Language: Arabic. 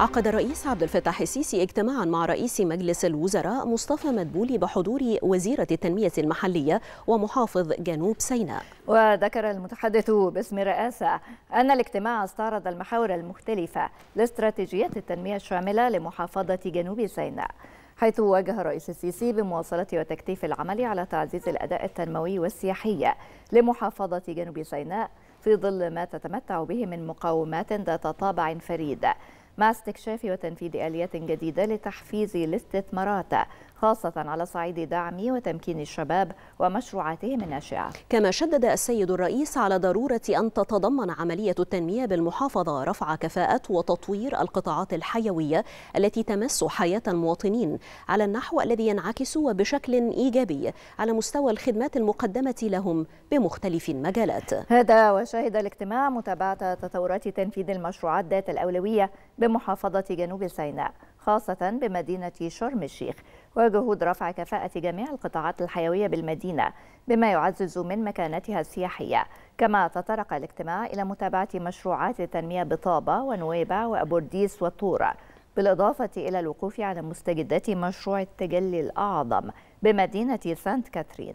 عقد الرئيس عبد الفتاح السيسي اجتماعا مع رئيس مجلس الوزراء مصطفى مدبولي بحضور وزيرة التنمية المحلية ومحافظ جنوب سيناء وذكر المتحدث باسم الرئاسة أن الاجتماع استعرض المحاور المختلفة لاستراتيجيات التنمية الشاملة لمحافظة جنوب سيناء حيث واجه الرئيس السيسي بمواصلة وتكثيف العمل على تعزيز الأداء التنموي والسياحي لمحافظة جنوب سيناء في ظل ما تتمتع به من مقاومات ذات طابع فريد مع استكشاف وتنفيذ آليات جديدة لتحفيز الاستثمارات خاصة على صعيد دعم وتمكين الشباب ومشروعاتهم الناشئة كما شدد السيد الرئيس على ضرورة أن تتضمن عملية التنمية بالمحافظة رفع كفاءة وتطوير القطاعات الحيوية التي تمس حياة المواطنين على النحو الذي ينعكس وبشكل إيجابي على مستوى الخدمات المقدمة لهم بمختلف المجالات هذا وشهد الاجتماع متابعة تطورات تنفيذ المشروعات ذات الأولوية بمحافظة جنوب سيناء خاصة بمدينة شرم الشيخ وجهود رفع كفاءة جميع القطاعات الحيوية بالمدينة بما يعزز من مكانتها السياحية كما تطرق الاجتماع إلى متابعة مشروعات التنمية بطابة ونويبع وأبورديس وطورة بالإضافة إلى الوقوف على مستجدات مشروع التجلي الأعظم بمدينة سانت كاترين